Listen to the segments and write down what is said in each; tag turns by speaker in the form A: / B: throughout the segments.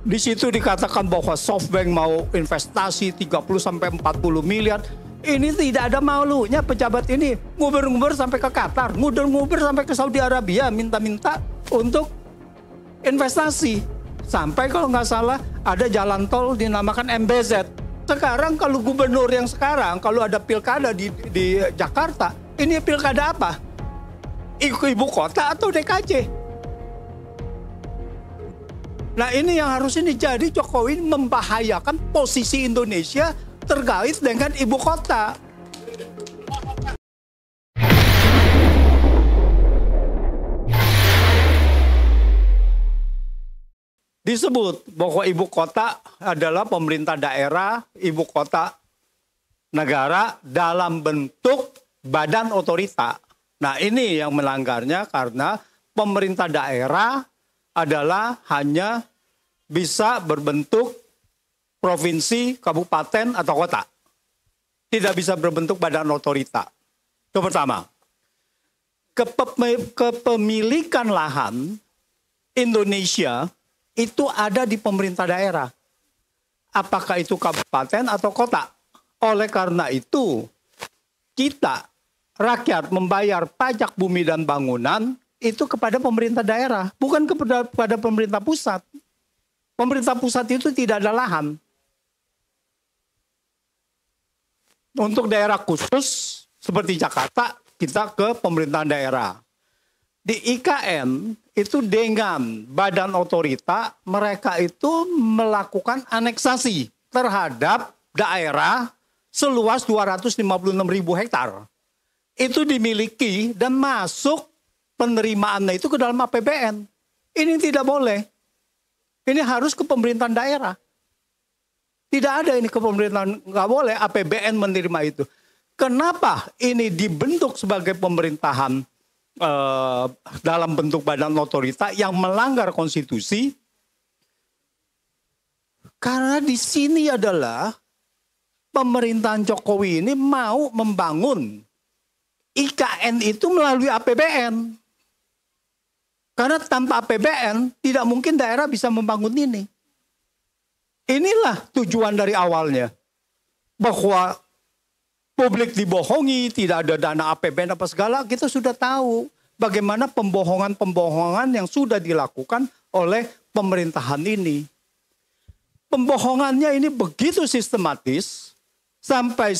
A: Di situ dikatakan bahwa SoftBank mau investasi 30 sampai 40 miliar. Ini tidak ada malunya pejabat ini ngubur-ngubur sampai ke Qatar, ngubur-ngubur sampai ke Saudi Arabia minta-minta untuk investasi. Sampai kalau nggak salah ada jalan tol dinamakan MBZ. Sekarang kalau gubernur yang sekarang kalau ada pilkada di, di Jakarta, ini pilkada apa? Ibu kota atau DKJ? Nah ini yang harus ini jadi Jokowi membahayakan posisi Indonesia terkait dengan ibu kota. Disebut bahwa ibu kota adalah pemerintah daerah, ibu kota negara dalam bentuk badan otorita. Nah ini yang melanggarnya karena pemerintah daerah adalah hanya bisa berbentuk provinsi, kabupaten, atau kota. Tidak bisa berbentuk badan otorita. Itu pertama. Kepemilikan lahan Indonesia itu ada di pemerintah daerah. Apakah itu kabupaten atau kota? Oleh karena itu, kita rakyat membayar pajak bumi dan bangunan itu kepada pemerintah daerah, bukan kepada, pemerintah pusat. Pemerintah pusat itu tidak ada lahan. Untuk daerah khusus seperti Jakarta, kita ke pemerintahan daerah. Di IKN itu dengan badan otorita mereka itu melakukan aneksasi terhadap daerah seluas 256 ribu hektar. Itu dimiliki dan masuk penerimaannya itu ke dalam APBN. Ini tidak boleh. Ini harus ke pemerintahan daerah. Tidak ada ini ke pemerintahan, nggak boleh APBN menerima itu. Kenapa ini dibentuk sebagai pemerintahan eh, dalam bentuk badan otorita yang melanggar konstitusi? Karena di sini adalah pemerintahan Jokowi ini mau membangun IKN itu melalui APBN. Karena tanpa APBN tidak mungkin daerah bisa membangun ini. Inilah tujuan dari awalnya. Bahwa publik dibohongi, tidak ada dana APBN apa segala, kita sudah tahu bagaimana pembohongan-pembohongan yang sudah dilakukan oleh pemerintahan ini. Pembohongannya ini begitu sistematis sampai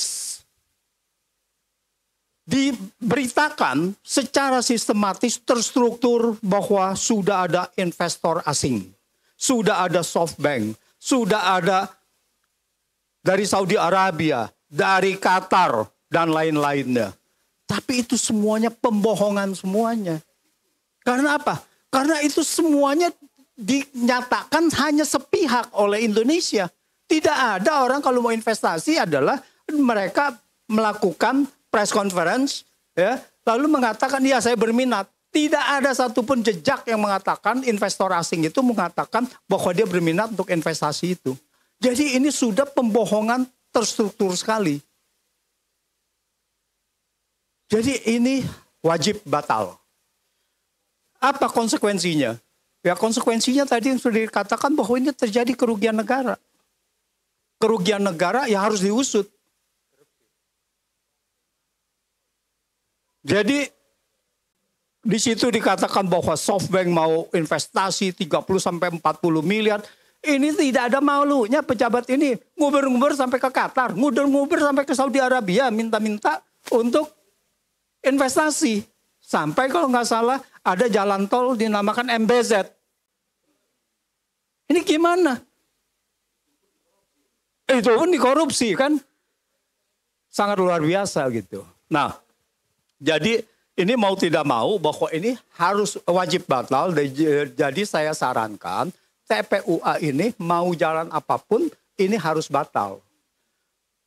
A: diberitakan secara sistematis terstruktur bahwa sudah ada investor asing, sudah ada softbank, sudah ada dari Saudi Arabia, dari Qatar, dan lain-lainnya. Tapi itu semuanya pembohongan semuanya. Karena apa? Karena itu semuanya dinyatakan hanya sepihak oleh Indonesia. Tidak ada orang kalau mau investasi adalah mereka melakukan press conference ya lalu mengatakan ya saya berminat tidak ada satupun jejak yang mengatakan investor asing itu mengatakan bahwa dia berminat untuk investasi itu. Jadi ini sudah pembohongan terstruktur sekali. Jadi ini wajib batal. Apa konsekuensinya? Ya konsekuensinya tadi yang sudah dikatakan bahwa ini terjadi kerugian negara. Kerugian negara ya harus diusut. Jadi di situ dikatakan bahwa SoftBank mau investasi 30 sampai 40 miliar. Ini tidak ada malunya pejabat ini nguber-nguber sampai ke Qatar, nguber-nguber sampai ke Saudi Arabia minta-minta untuk investasi. Sampai kalau nggak salah ada jalan tol dinamakan MBZ. Ini gimana? Itu pun dikorupsi kan. Sangat luar biasa gitu. Nah, jadi ini mau tidak mau bahwa ini harus wajib batal. Jadi saya sarankan TPUA ini mau jalan apapun ini harus batal.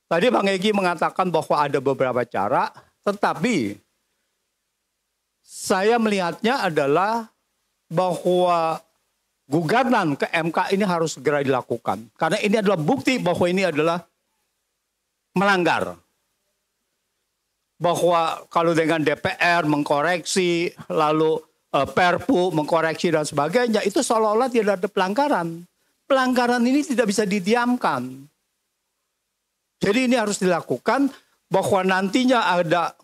A: Tadi Bang Egi mengatakan bahwa ada beberapa cara, tetapi saya melihatnya adalah bahwa gugatan ke MK ini harus segera dilakukan. Karena ini adalah bukti bahwa ini adalah melanggar bahwa kalau dengan DPR mengkoreksi lalu uh, Perpu mengkoreksi dan sebagainya itu seolah-olah tidak ada pelanggaran. Pelanggaran ini tidak bisa didiamkan. Jadi ini harus dilakukan bahwa nantinya ada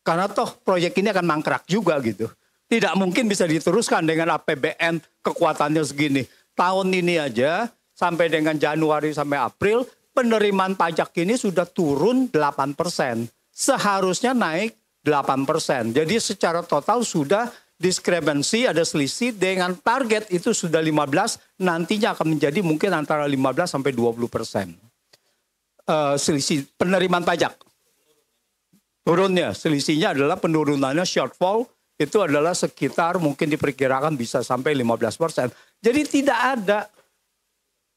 A: karena toh proyek ini akan mangkrak juga gitu. Tidak mungkin bisa diteruskan dengan APBN kekuatannya segini. Tahun ini aja sampai dengan Januari sampai April penerimaan pajak ini sudah turun 8 persen seharusnya naik 8%. Jadi secara total sudah diskrepansi ada selisih dengan target itu sudah 15 nantinya akan menjadi mungkin antara 15 sampai 20 persen uh, selisih penerimaan pajak turunnya selisihnya adalah penurunannya shortfall itu adalah sekitar mungkin diperkirakan bisa sampai 15 persen jadi tidak ada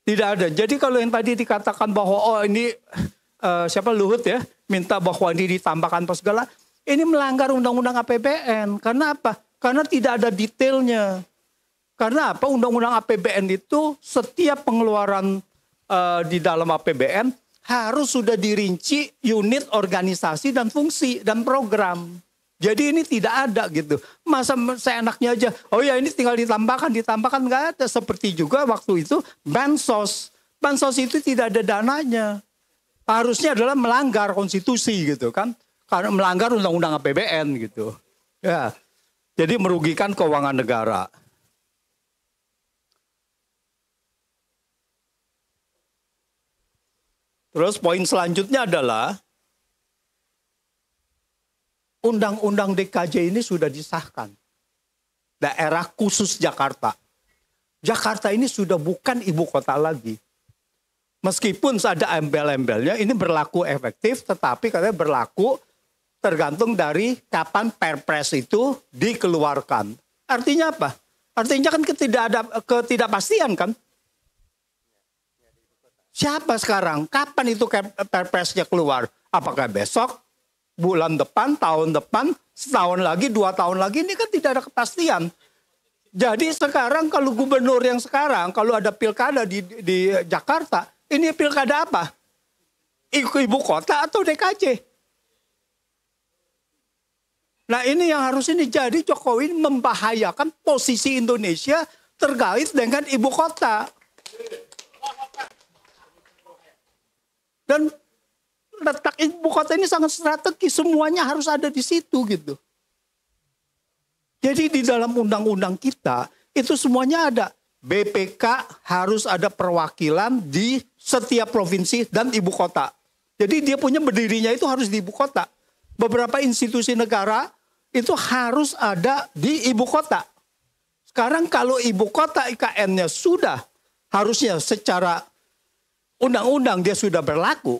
A: tidak ada jadi kalau yang tadi dikatakan bahwa oh ini Eh, siapa Luhut ya minta bahwa ini ditambahkan pas segala ini melanggar undang-undang APBN karena apa karena tidak ada detailnya karena apa undang-undang APBN itu setiap pengeluaran uh, di dalam APBN harus sudah dirinci unit organisasi dan fungsi dan program jadi ini tidak ada gitu. Masa seenaknya aja, oh ya ini tinggal ditambahkan, ditambahkan nggak ada. Seperti juga waktu itu bansos. Bansos itu tidak ada dananya harusnya adalah melanggar konstitusi gitu kan. Karena melanggar undang-undang APBN gitu. Ya. Jadi merugikan keuangan negara. Terus poin selanjutnya adalah undang-undang DKJ ini sudah disahkan. Daerah khusus Jakarta. Jakarta ini sudah bukan ibu kota lagi. Meskipun ada embel-embelnya, ini berlaku efektif, tetapi katanya berlaku tergantung dari kapan perpres itu dikeluarkan. Artinya apa? Artinya kan ketidak ada ketidakpastian kan? Siapa sekarang? Kapan itu perpresnya keluar? Apakah besok? Bulan depan? Tahun depan? Setahun lagi? Dua tahun lagi? Ini kan tidak ada kepastian. Jadi sekarang kalau gubernur yang sekarang, kalau ada pilkada di, di Jakarta, ini pilkada apa? Ibu, kota atau DKC? Nah ini yang harus ini jadi Jokowi membahayakan posisi Indonesia terkait dengan ibu kota. Dan letak ibu kota ini sangat strategi semuanya harus ada di situ gitu. Jadi di dalam undang-undang kita itu semuanya ada. BPK harus ada perwakilan di setiap provinsi dan ibu kota. Jadi dia punya berdirinya itu harus di ibu kota. Beberapa institusi negara itu harus ada di ibu kota. Sekarang kalau ibu kota IKN-nya sudah harusnya secara undang-undang dia sudah berlaku.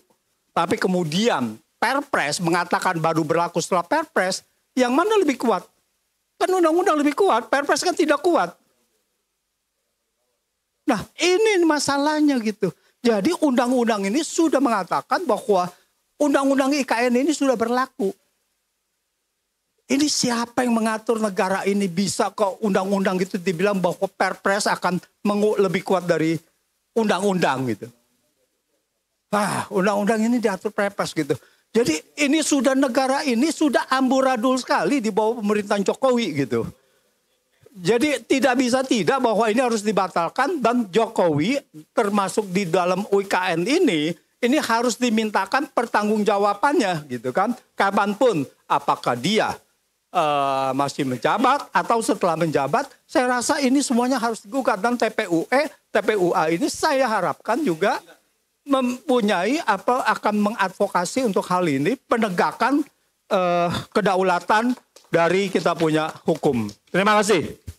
A: Tapi kemudian perpres mengatakan baru berlaku setelah perpres. Yang mana lebih kuat? Kan undang-undang lebih kuat, perpres kan tidak kuat. Nah ini masalahnya gitu. Jadi undang-undang ini sudah mengatakan bahwa undang-undang IKN ini sudah berlaku. Ini siapa yang mengatur negara ini bisa kok undang-undang itu dibilang bahwa perpres akan lebih kuat dari undang-undang gitu. Ah, undang-undang ini diatur perpres gitu. Jadi ini sudah negara ini sudah amburadul sekali di bawah pemerintahan Jokowi gitu. Jadi tidak bisa tidak bahwa ini harus dibatalkan dan Jokowi termasuk di dalam UKN ini ini harus dimintakan pertanggungjawabannya gitu kan kapanpun apakah dia uh, masih menjabat atau setelah menjabat saya rasa ini semuanya harus digugat dan TPUE TPUA ini saya harapkan juga mempunyai apa akan mengadvokasi untuk hal ini penegakan uh, kedaulatan dari kita punya hukum. Terima kasih.